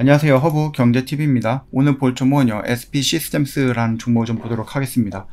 안녕하세요 허브 경제TV입니다. 오늘 볼 종목은요 SP 시스템스라는 종목을 좀 보도록 하겠습니다.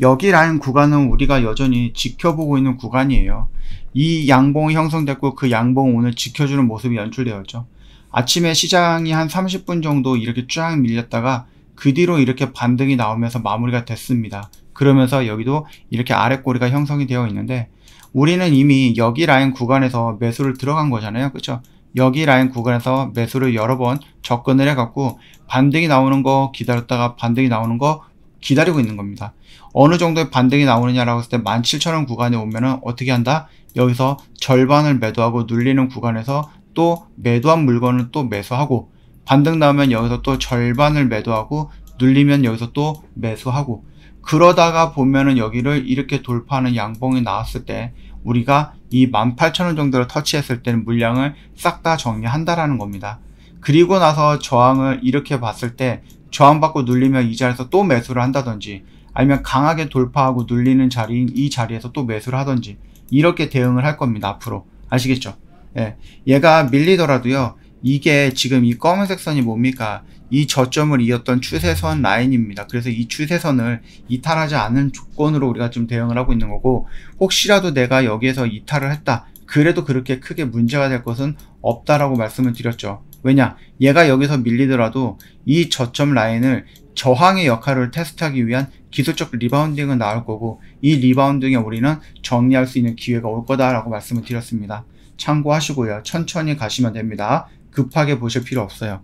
여기 라인 구간은 우리가 여전히 지켜보고 있는 구간이에요. 이 양봉이 형성됐고 그 양봉 오늘 지켜주는 모습이 연출되어 있죠. 아침에 시장이 한 30분 정도 이렇게 쫙 밀렸다가 그 뒤로 이렇게 반등이 나오면서 마무리가 됐습니다. 그러면서 여기도 이렇게 아래 꼬리가 형성이 되어 있는데 우리는 이미 여기 라인 구간에서 매수를 들어간 거잖아요. 그렇죠? 여기 라인 구간에서 매수를 여러 번 접근을 해갖고 반등이 나오는 거 기다렸다가 반등이 나오는 거 기다리고 있는 겁니다. 어느 정도의 반등이 나오느냐라고 했을 때 17,000원 구간에 오면은 어떻게 한다? 여기서 절반을 매도하고 눌리는 구간에서 또 매도한 물건을 또 매수하고 반등 나오면 여기서 또 절반을 매도하고 눌리면 여기서 또 매수하고 그러다가 보면은 여기를 이렇게 돌파하는 양봉이 나왔을 때 우리가 이 18,000원 정도를 터치했을 때는 물량을 싹 다 정리한다라는 겁니다. 그리고 나서 저항을 이렇게 봤을 때 저항받고 눌리면 이 자리에서 또 매수를 한다든지 아니면 강하게 돌파하고 눌리는 자리인 이 자리에서 또 매수를 하든지 이렇게 대응을 할 겁니다. 앞으로 아시겠죠? 예, 얘가 밀리더라도요. 이게 지금 이 검은색 선이 뭡니까? 이 저점을 이었던 추세선 라인입니다. 그래서 이 추세선을 이탈하지 않은 조건으로 우리가 좀 대응을 하고 있는 거고 혹시라도 내가 여기에서 이탈을 했다. 그래도 그렇게 크게 문제가 될 것은 없다라고 말씀을 드렸죠. 왜냐? 얘가 여기서 밀리더라도 이 저점 라인을 저항의 역할을 테스트하기 위한 기술적 리바운딩은 나올 거고 이 리바운딩에 우리는 정리할 수 있는 기회가 올 거다라고 말씀을 드렸습니다. 참고하시고요. 천천히 가시면 됩니다. 급하게 보실 필요 없어요.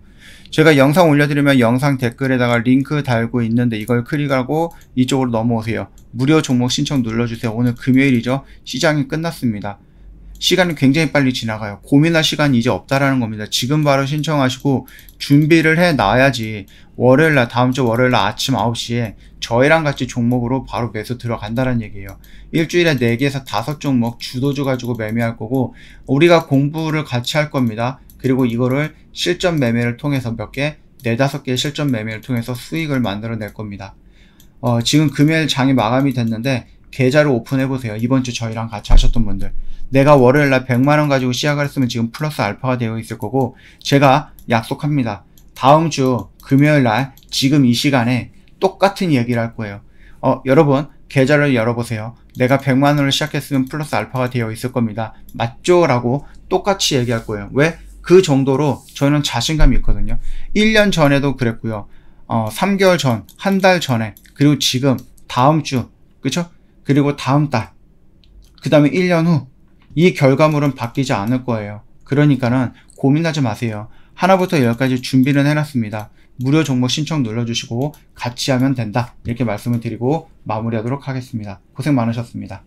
제가 영상 올려드리면 영상 댓글에다가 링크 달고 있는데 이걸 클릭하고 이쪽으로 넘어오세요. 무료 종목 신청 눌러주세요. 오늘 금요일이죠. 시장이 끝났습니다. 시간이 굉장히 빨리 지나가요. 고민할 시간이 이제 없다라는 겁니다. 지금 바로 신청하시고 준비를 해 놔야지 월요일날 다음 주 월요일날 아침 9시에 저희랑 같이 종목으로 바로 매수 들어간다는 얘기예요. 일주일에 4개에서 5종목 주도주 가지고 매매할 거고 우리가 공부를 같이 할 겁니다. 그리고 이거를 실전 매매를 통해서 몇 개, 네다섯 개의 실전 매매를 통해서 수익을 만들어낼 겁니다. 어, 지금 금요일 장이 마감이 됐는데 계좌를 오픈해보세요. 이번 주 저희랑 같이 하셨던 분들. 내가 월요일날 100만원 가지고 시작을 했으면 지금 플러스 알파가 되어 있을 거고 제가 약속합니다. 다음 주 금요일날 지금 이 시간에 똑같은 얘기를 할 거예요. 어, 여러분 계좌를 열어보세요. 내가 100만원을 시작했으면 플러스 알파가 되어 있을 겁니다. 맞죠? 라고 똑같이 얘기할 거예요. 왜? 그 정도로 저는 자신감이 있거든요. 1년 전에도 그랬고요. 어, 3개월 전, 한 달 전에, 그리고 지금, 다음 주, 그쵸? 그리고 다음 달, 그 다음에 1년 후, 이 결과물은 바뀌지 않을 거예요. 그러니까는 고민하지 마세요. 하나부터 열까지 준비는 해놨습니다. 무료 정보 신청 눌러주시고 같이 하면 된다. 이렇게 말씀을 드리고 마무리하도록 하겠습니다. 고생 많으셨습니다.